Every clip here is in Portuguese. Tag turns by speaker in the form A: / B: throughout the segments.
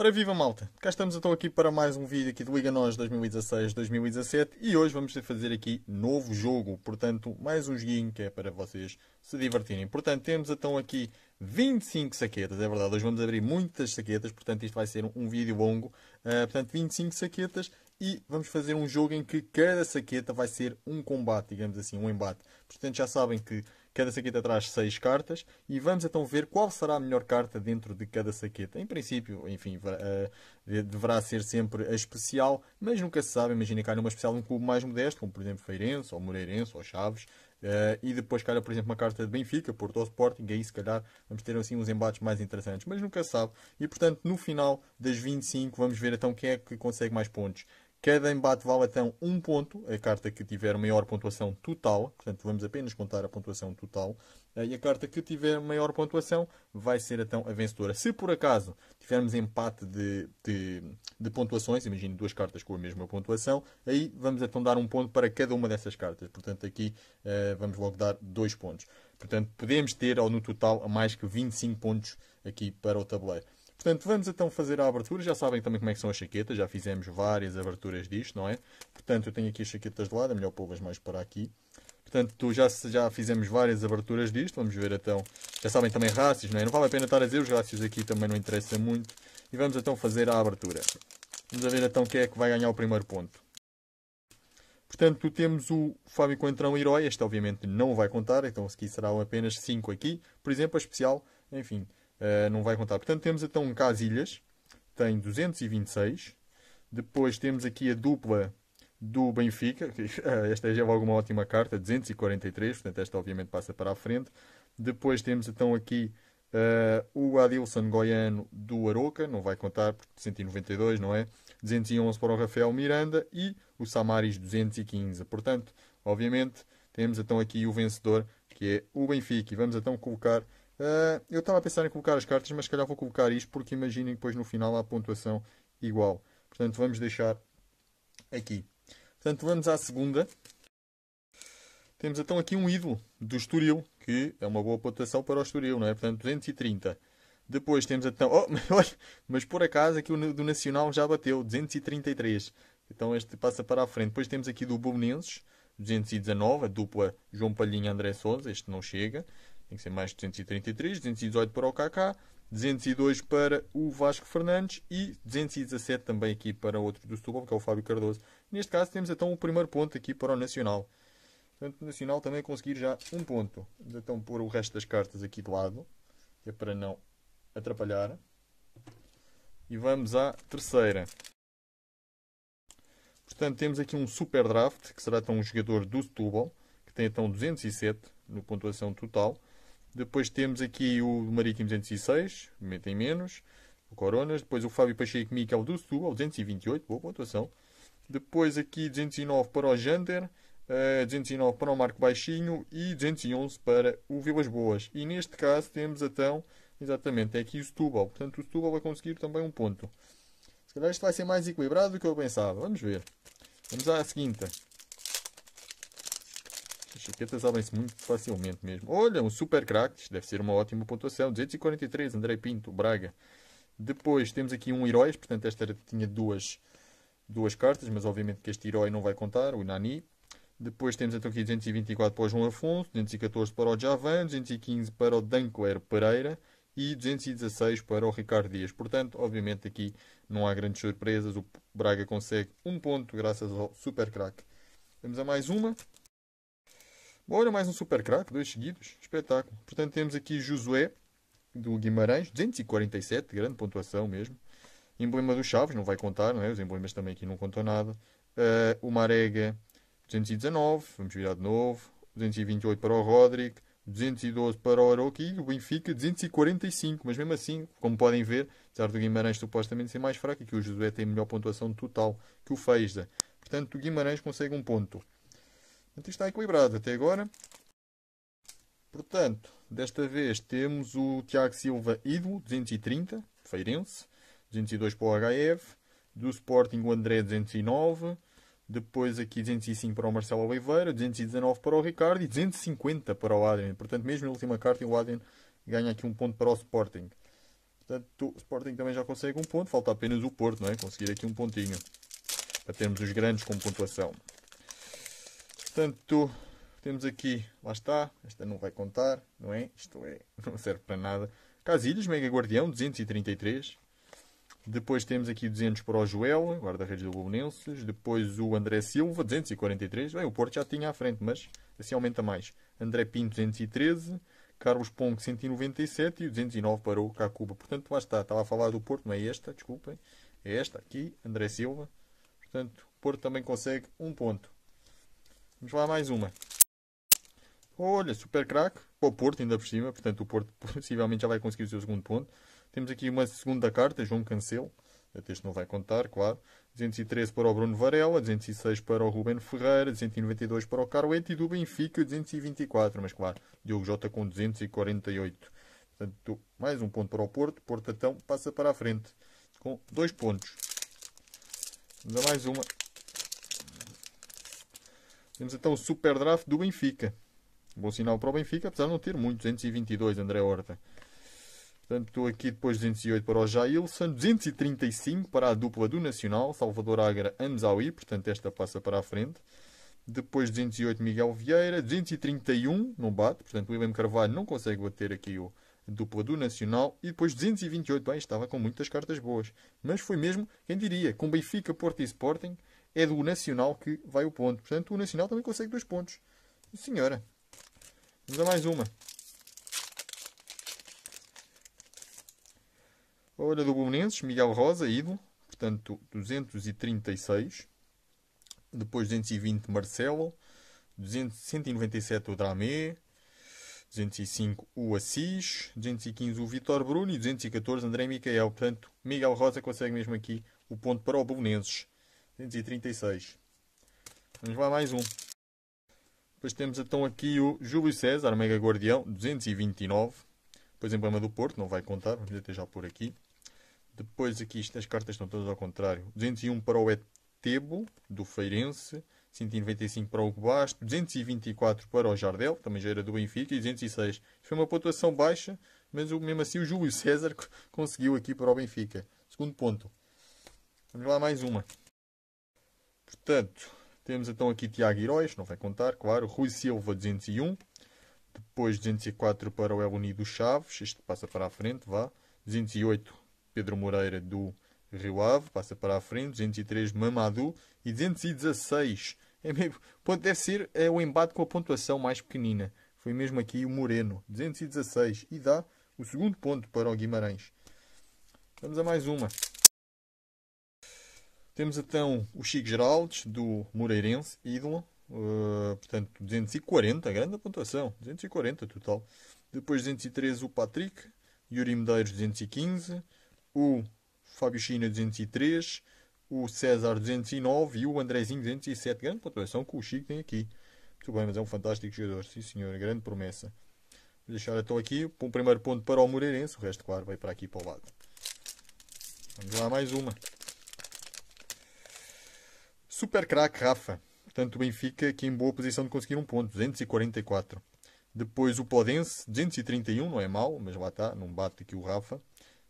A: Ora viva malta, cá estamos então aqui para mais um vídeo aqui de Liga Nós 2016-2017 e hoje vamos fazer aqui novo jogo, portanto mais um joguinho que é para vocês se divertirem. Portanto temos então aqui 25 saquetas, é verdade, hoje vamos abrir muitas saquetas, portanto isto vai ser um, um vídeo longo, uh, portanto 25 saquetas e vamos fazer um jogo em que cada saqueta vai ser um combate, digamos assim, um embate. Portanto já sabem que Cada saqueta traz 6 cartas e vamos então ver qual será a melhor carta dentro de cada saqueta. Em princípio, enfim, eh, deverá ser sempre a especial, mas nunca se sabe. Imagina calha uma especial de um clube mais modesto, como por exemplo Feirense, ou Moreirense, ou Chaves, eh, e depois calha, por exemplo, uma carta de Benfica, Porto ou Sporting, aí se calhar vamos ter assim uns embates mais interessantes, mas nunca se sabe. E portanto, no final das 25, vamos ver então quem é que consegue mais pontos. Cada embate vale então um ponto, a carta que tiver maior pontuação total, portanto vamos apenas contar a pontuação total, eh, e a carta que tiver maior pontuação vai ser então a vencedora. Se por acaso tivermos empate de, de, de pontuações, imagine duas cartas com a mesma pontuação, aí vamos então dar um ponto para cada uma dessas cartas, portanto aqui eh, vamos logo dar dois pontos. Portanto podemos ter ao no total mais que 25 pontos aqui para o tabuleiro. Portanto, vamos então fazer a abertura. Já sabem também como é que são as chaquetas. Já fizemos várias aberturas disto, não é? Portanto, eu tenho aqui as chaquetas de lado. É melhor pô-las mais para aqui. Portanto, já, já fizemos várias aberturas disto. Vamos ver então. Já sabem também rácios, não é? Não vale a pena estar a dizer. Os rácios aqui também não interessa muito. E vamos então fazer a abertura. Vamos a ver então quem é que vai ganhar o primeiro ponto. Portanto, temos o Fábio Coentrão Herói. Este obviamente não vai contar. Então, se aqui serão apenas 5 aqui. Por exemplo, a especial. Enfim, uh, não vai contar. Portanto, temos então um Casilhas, tem 226. Depois temos aqui a dupla do Benfica, eh, esta é já é alguma ótima carta, 243, portanto esta obviamente passa para a frente. Depois temos então aqui uh, o Adilson Goiano do Aroca, não vai contar, porque 192, não é? 211 para o Rafael Miranda e o Samaris 215. Portanto, obviamente, temos então aqui o vencedor, que é o Benfica. E vamos então colocar Uh, eu estava a pensar em colocar as cartas, mas se calhar vou colocar isto, porque imaginem que depois no final há pontuação igual. Portanto, vamos deixar aqui. Portanto, vamos à segunda. Temos então aqui um ídolo do Estoril, que é uma boa pontuação para o Estoril, não é? Portanto, 230. Depois temos então... Oh, mas, por acaso aqui o do Nacional já bateu, 233. Então este passa para a frente. Depois temos aqui do Bolonenses, 219, a dupla João Palhinha André Souza, este não chega. Tem que ser mais 233, 218 para o KK, 202 para o Vasco Fernandes e 217 também aqui para outro do Setúbal, que é o Fábio Cardoso. Neste caso temos então o primeiro ponto aqui para o Nacional. Portanto, o Nacional também conseguir já um ponto. Vamos então pôr o resto das cartas aqui de lado, que é para não atrapalhar. E vamos à terceira. Portanto, temos aqui um super draft, que será então um jogador do Setúbal, que tem então 207 no pontuação total. Depois temos aqui o Marítimo 206, metem menos. O Coronas. Depois o Fábio Pacheco Miquel do Sul, 228, boa pontuação. Depois aqui 209 para o Jander. 209 eh, para o Marco Baixinho e 211 para o Vilas Boas. E neste caso temos então, exatamente, é aqui o Setúbal. Portanto, o Setúbal vai conseguir também um ponto. Se calhar isto vai ser mais equilibrado do que eu pensava. Vamos ver. Vamos à seguinte. Chupetas abrem-se muito facilmente mesmo. Olha, um super crack. Deve ser uma ótima pontuação. 243, André Pinto, Braga. Depois temos aqui um heróis. Portanto, esta era, tinha duas, duas cartas, mas obviamente que este herói não vai contar, o Nani. Depois temos então aqui 224 para o João Afonso, 214 para o Javan, 215 para o Dancler Pereira e 216 para o Ricardo Dias. Portanto, obviamente aqui não há grandes surpresas. O Braga consegue um ponto graças ao super crack. Vamos a mais uma. Olha mais um super craque, dois seguidos, espetáculo. Portanto, temos aqui Josué, do Guimarães, 247, grande pontuação mesmo. Emblema dos Chaves, não vai contar, não é? Os emblemas também aqui não contam nada. Uh, o Marega, 219, vamos virar de novo. 228 para o Rodrigo, 212 para o Aroqui e o Benfica 245. Mas mesmo assim, como podem ver, apesar do Guimarães supostamente ser mais fraco, e que o Josué tem melhor pontuação total que o Feiza. Portanto, o Guimarães consegue um ponto isto está equilibrado até agora. Portanto, desta vez temos o Tiago Silva Ídolo, 230, Feirense, 202 para o HF, do Sporting o André 209, depois aqui 205 para o Marcelo Oliveira, 219 para o Ricardo e 250 para o Adrian. Portanto, mesmo na última carta o Adrian ganha aqui um ponto para o Sporting. Portanto, o Sporting também já consegue um ponto, falta apenas o Porto, não é? Conseguir aqui um pontinho para termos os grandes com pontuação. Portanto, temos aqui, lá está, esta não vai contar, não é? Isto é, não serve para nada. Casilhos, Mega Guardião, 233. Depois temos aqui 200 para o Joel, guarda-redes do Bolonenses. Depois o André Silva, 243. Bem, o Porto já tinha à frente, mas assim aumenta mais. André Pinto, 213. Carlos Pong, 197. E o 209 para o Cacuba. Portanto, lá está. Estava a falar do Porto, não é esta, desculpem. É esta aqui, André Silva. Portanto, o Porto também consegue um ponto. Vamos lá mais uma. Olha, super craque. Para o Porto, ainda por cima. Portanto, o Porto possivelmente já vai conseguir o seu segundo ponto. Temos aqui uma segunda carta, João Cancelo. Até este não vai contar, claro. 213 para o Bruno Varela, 206 para o Ruben Ferreira, 292 para o Caruete e do Benfica 224. Mas claro, Diogo Jota com 248. Portanto, mais um ponto para o Porto. Porto então passa para a frente com dois pontos. Ainda mais uma temos então o super draft do Benfica. Bom sinal para o Benfica, apesar de não ter muito. 222, André Horta. Portanto, estou aqui depois 208 para o Jailson. 235 para a dupla do Nacional. Salvador Agra, Amzaui. Portanto, esta passa para a frente. Depois 208, Miguel Vieira. 231, não bate. Portanto, o William Carvalho não consegue bater aqui o dupla do Nacional. E depois 228, bem, estava com muitas cartas boas. Mas foi mesmo, quem diria, com Benfica, Porto e Sporting é do Nacional que vai o ponto. Portanto, o Nacional também consegue dois pontos. Senhora. Vamos a mais uma. Olha do Belenenses, Miguel Rosa, ídolo. Portanto, 236. Depois 220, Marcelo. 197, o Dramé. 205 o Assis, 215 o Vitor Bruno e 214 André Micael. Portanto, Miguel Rosa consegue mesmo aqui o ponto para o Belenenses. 136. Vamos lá mais um. Depois temos então aqui o Júlio César, Mega Guardião, 229. Depois emblema do Porto, não vai contar, vamos até já por aqui. Depois aqui estas cartas estão todas ao contrário. 201 para o Etebo, do Feirense. 195 para o Basto, 224 para o Jardel, também já era do Benfica, e 206. Foi uma pontuação baixa, mas mesmo assim o Júlio César conseguiu aqui para o Benfica. Segundo ponto. Vamos lá mais uma. Portanto, temos então aqui Tiago Heróis, não vai contar, claro. Rui Silva, 201. Depois 204 para o El Unido Chaves, este passa para a frente, vá. 208 Pedro Moreira do Rio Ave, passa para a frente. 203 Mamadou. E 216, é mesmo, pode deve ser é o embate com a pontuação mais pequenina. Foi mesmo aqui o Moreno, 216. E dá o segundo ponto para o Guimarães. Vamos a mais uma. Temos então o Chico Geraldes, do Moreirense, ídolo, uh, portanto 240, grande pontuação, 240 total. Depois 213 o Patrick, Yuri Medeiros 215, o Fábio China 203, o César 209 e o Andrezinho 207. Grande pontuação que o Chico tem aqui. Muito bem, mas é um fantástico jogador, sim senhor, grande promessa. Vou deixar então aqui um primeiro ponto para o Moreirense, o resto, claro, vai para aqui para o lado. Vamos lá, mais uma. Super craque Rafa. Portanto, o Benfica que em boa posição de conseguir um ponto, 244. Depois o Podense, 231, não é mau, mas lá está, não bate aqui o Rafa.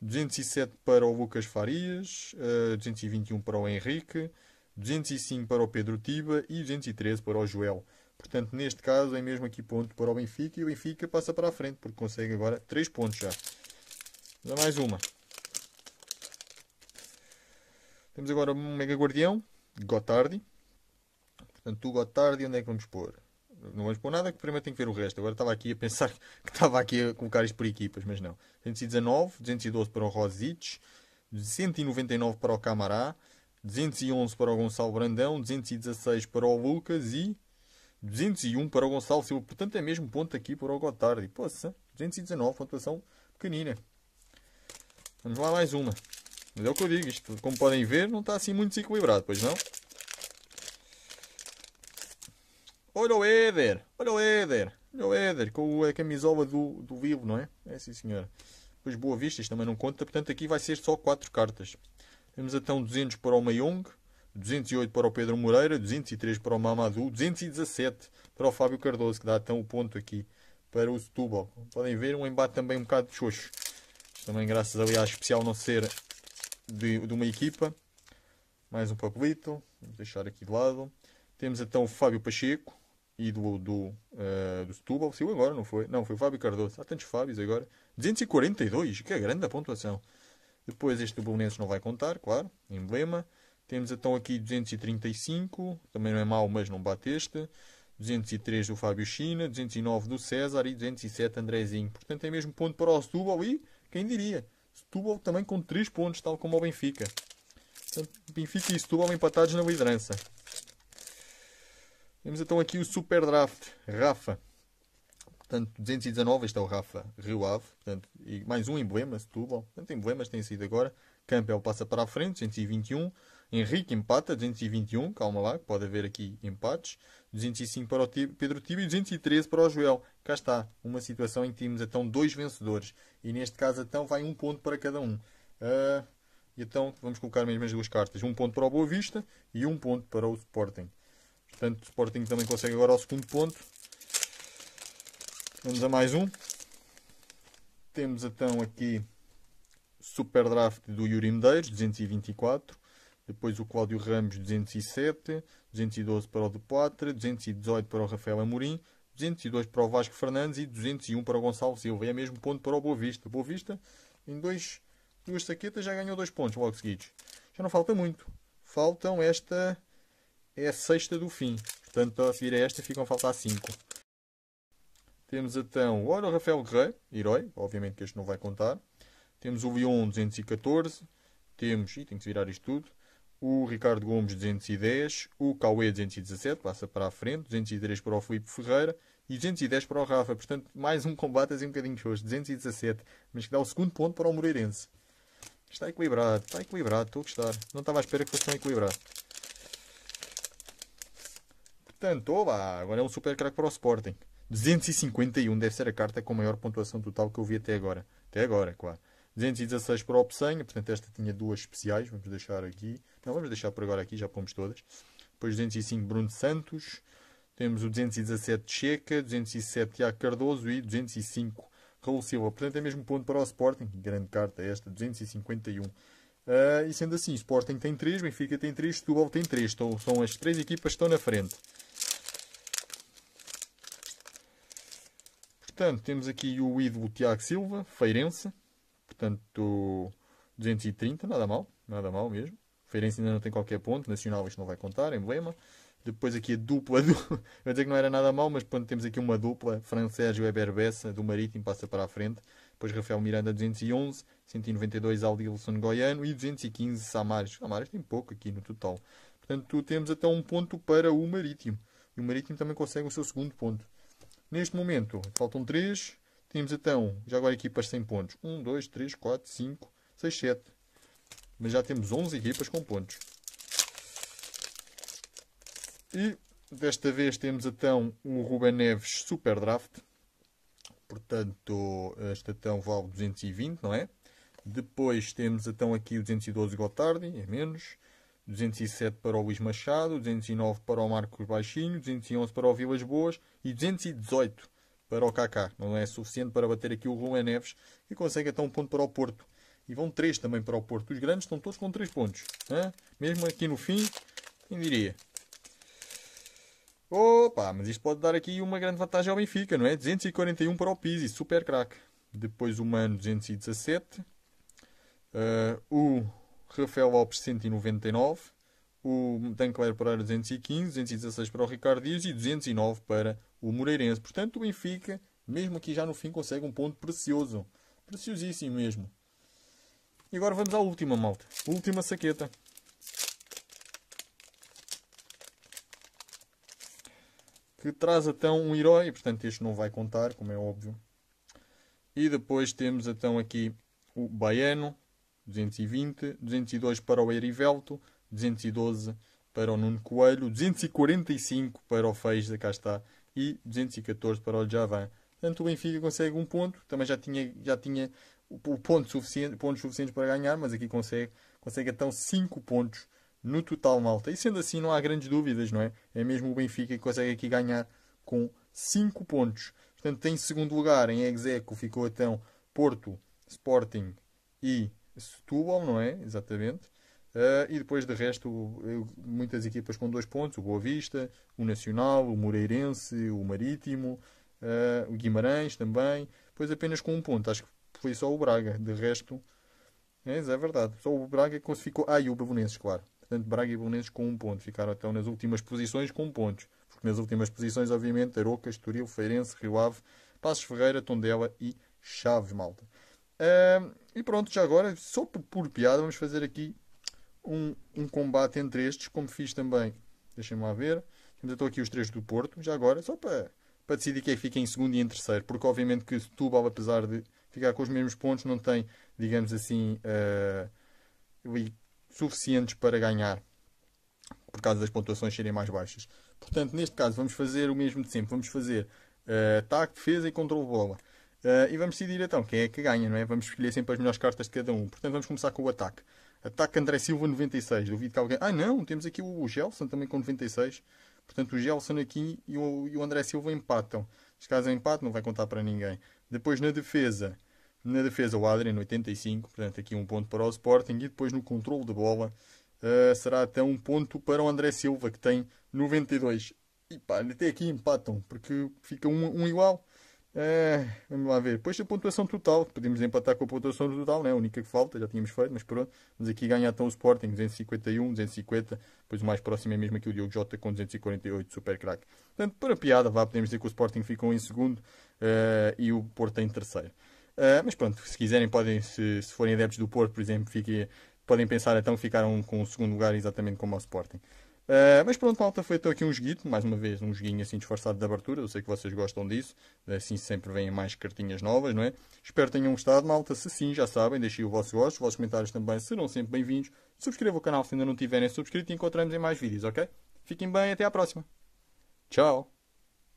A: 207 para o Lucas Farias, 221 eh, para o Henrique, 205 para o Pedro Tiba e 213 para o Joel. Portanto, neste caso é mesmo aqui ponto para o Benfica e o Benfica passa para a frente porque consegue agora 3 pontos já. Dá mais uma. Temos agora um Mega Guardião, Gotardi. Portanto, o Gotardi, onde é que vamos pôr? Não vamos pôr nada, que primeiro tem que ver o resto. Agora estava aqui a pensar que estava aqui a colocar isto por equipas, mas não. 219, 212 para o Rosic, 199 para o Camará, 211 para o Gonçalo Brandão, 216 para o Lucas e 201 para o Gonçalo Silva. Portanto, é mesmo ponto aqui para o Gotardi. Poxa, 219, pontuação pequenina. Vamos lá, mais uma. Mas é o que eu digo, isto, como podem ver, não está assim muito desequilibrado, pois não? Olha o Éder! Olha o Éder! Olha o Éder, com a camisola do, do vivo, não é? É sim, senhora. Pois Boa Vista, isto também não conta, portanto aqui vai ser só 4 cartas. Temos então 200 para o Mayong, 208 para o Pedro Moreira, 203 para o Mamadou, 217 para o Fábio Cardoso, que dá então o ponto aqui para o Setúbal. Podem ver um embate também um bocado de xoxo. Também graças ali à especial não ser de, de uma equipa. Mais um papelito, vou deixar aqui de lado. Temos então o Fábio Pacheco e do, do, uh, eh, do Setúbal. Saiu agora, não foi? Não, foi o Fábio Cardoso. Há tantos Fábios agora. 242, que é grande a pontuação. Depois este do Belenenses não vai contar, claro, emblema. Temos então aqui 235, também não é mau, mas não bate este. 203 do Fábio China, 209 do César e 207 Andrezinho. Portanto, é mesmo ponto para o Setúbal e quem diria? Setúbal também com 3 pontos, tal como o Benfica. Portanto, Benfica e Setúbal empatados na liderança. Temos então aqui o Super Draft, Rafa. Portanto, 219, este é o Rafa Rio Ave. Portanto, e mais um emblema, Setúbal. Portanto, emblemas têm sido agora. Campbell passa para a frente, 121. Henrique empata, 221, calma lá, pode haver aqui empates. 205 para o Pedro Tibio e 213 para o Joel. Cá está, uma situação em que temos então dois vencedores. E neste caso então vai um ponto para cada um. Uh, então vamos colocar mesmo as duas cartas. Um ponto para o Boa Vista e um ponto para o Sporting. Portanto, o Sporting também consegue agora o segundo ponto. Vamos a mais um. Temos então aqui Super Draft do Yuri Medeiros, 224. Depois o Cláudio Ramos, 207. 212 para o de Poitra. 218 para o Rafael Amorim. 202 para o Vasco Fernandes e 201 para o Gonçalo Silva. É mesmo ponto para o Boa Vista. Boa Vista, em dois, duas saquetas, já ganhou dois pontos logo seguidos. Já não falta muito. Faltam esta... É a sexta do fim. Portanto, a seguir a esta ficam a faltar cinco. Temos então, ora o Rafael Guerreiro, herói. Obviamente que este não vai contar. Temos o Lyon 214. Temos, e tem que virar isto tudo o Ricardo Gomes 210, o Cauê 217, passa para a frente, 203 para o Filipe Ferreira e 210 para o Rafa. Portanto, mais um combate assim um bocadinho hoje, 217, mas que dá o segundo ponto para o Moreirense. Está equilibrado, está equilibrado, estou a gostar. Não estava à espera que fosse tão equilibrado. Portanto, oba, agora é um super craque para o Sporting. 251 deve ser a carta com maior pontuação total que eu vi até agora. Até agora, claro. 216 para o Peçanha, portanto esta tinha duas especiais, vamos deixar aqui. Então vamos deixar por agora aqui, já pomos todas. Depois 205 Bruno Santos. Temos o 217 Checa, 207 Tiago Cardoso e 205 Raul Silva. Portanto, é mesmo ponto para o Sporting. Grande carta é esta, 251. Uh, ah, e sendo assim, Sporting tem 3, Benfica tem 3, Setúbal tem 3. Estão, são as três equipas que estão na frente. Portanto, temos aqui o ídolo Tiago Silva, Feirense. Portanto, 230, nada mal, nada mal mesmo. Feirense ainda não tem qualquer ponto, Nacional isto não vai contar, é emblema. Depois aqui a dupla, do... eu vou dizer que não era nada mal, mas pronto, temos aqui uma dupla, francês Weber Bessa, do Marítimo, passa para a frente. Depois Rafael Miranda, 211, 192 wilson Goiano e 215 Samares. Samares tem pouco aqui no total. Portanto, temos até um ponto para o Marítimo. E o Marítimo também consegue o seu segundo ponto. Neste momento, faltam 3. Temos então, já agora aqui sem pontos. 1, 2, 3, 4, 5, 6, 7. Mas já temos 11 equipas com pontos. E desta vez temos então o Ruben Neves Super Draft. Portanto, este então vale 220, não é? Depois temos então aqui o 212 Gotardi, é menos. 207 para o Luís Machado, 209 para o Marcos Baixinho, 211 para o Vilas Boas e 218 para o Kaká. Não é suficiente para bater aqui o Ruben Neves, que consegue até então, um ponto para o Porto. E vão três também para o Porto. Os grandes estão todos com três pontos. Né? Mesmo aqui no fim, quem diria? Opa, mas isto pode dar aqui uma grande vantagem ao Benfica, não é? 241 para o Pizzi, super craque. Depois o Mano, 217. Uh, eh, o Rafael Alves, 199. O Tancler Pereira, 215. 216 para o Ricardo Dias e 209 para o Moreirense. Portanto, o Benfica, mesmo aqui já no fim, consegue um ponto precioso. Preciosíssimo mesmo. E agora vamos à última, malta. Última saqueta. Que traz então um herói. Portanto, este não vai contar, como é óbvio. E depois temos então aqui o Baiano. 220, 202 para o Erivelto, 212 para o Nuno Coelho, 245 para o Feixa, cá está, e 214 para o Javan. Portanto, o Benfica consegue um ponto, também já tinha, já tinha o ponto suficiente, pontos suficientes para ganhar, mas aqui consegue, consegue então 5 pontos no total, malta. E sendo assim, não há grandes dúvidas, não é? É mesmo o Benfica que consegue aqui ganhar com 5 pontos. Portanto, em segundo lugar, em execo, ficou então Porto, Sporting e Setúbal, não é? Exatamente. Uh, e depois, de resto, muitas equipas com 2 pontos. O Boa Vista, o Nacional, o Moreirense, o Marítimo, uh, o Guimarães também. Depois apenas com 1 um ponto. Acho que foi só o Braga. De resto, é, é verdade. Só o Braga classificou. Ah, e o Belenenses, claro. Portanto, Braga e Belenenses com um ponto. Ficaram até nas últimas posições com um pontos. Porque nas últimas posições, obviamente, Aroca, Estoril, Feirense, Rio Ave, Passos Ferreira, Tondela e Chaves, malta. e pronto, já agora, só por, por piada, vamos fazer aqui um, um, combate entre estes, como fiz também. Deixem-me lá ver. Temos estou aqui os três do Porto, já agora, só para, para decidir quem é fica em segundo e em terceiro. Porque, obviamente, que Setúbal, apesar de ficar com os mesmos pontos, não tem, digamos assim, uh, suficientes para ganhar, por causa das pontuações serem mais baixas. Portanto, neste caso, vamos fazer o mesmo de sempre. Vamos fazer uh, ataque, defesa e controle bola. Uh, e vamos decidir então quem é que ganha, não é? Vamos escolher sempre as melhores cartas de cada um. Portanto, vamos começar com o ataque. Ataque André Silva 96. Duvido que alguém. Ah, não, temos aqui o Gelson também com 96. Portanto, o Gelson aqui e o, André Silva empatam. Neste caso, é empate, não vai contar para ninguém. Depois, na defesa, na defesa, o Adrian, 85. Portanto, aqui um ponto para o Sporting. E depois no controle de bola, uh, será até um ponto para o André Silva, que tem 92. E pá, até aqui empatam, porque fica um, um igual. Uh, vamos lá ver. Depois a pontuação total. Podemos empatar com a pontuação total, né? a única que falta, já tínhamos feito, mas pronto. mas aqui ganhar então o Sporting, 251, 250. Depois o mais próximo é mesmo aqui o Diogo Jota com 248, super craque. Portanto, para piada, vá, podemos dizer que o Sporting ficou em segundo uh, e o Porto em terceiro. Uh, mas pronto, se quiserem, podem, se, se, forem adeptos do Porto, por exemplo, fiquem, podem pensar então ficaram com o segundo lugar exatamente como ao Sporting. Uh, mas pronto, malta, foi então aqui um joguito, mais uma vez, um joguinho assim disfarçado de abertura. Eu sei que vocês gostam disso, assim sempre vêm mais cartinhas novas, não é? Espero que tenham gostado, malta. Se sim, já sabem, deixem o vosso gosto, os vossos comentários também serão sempre bem-vindos. Subscrevam o canal se ainda não tiverem subscrito e encontramos em mais vídeos, ok? Fiquem bem, até à próxima. Tchau!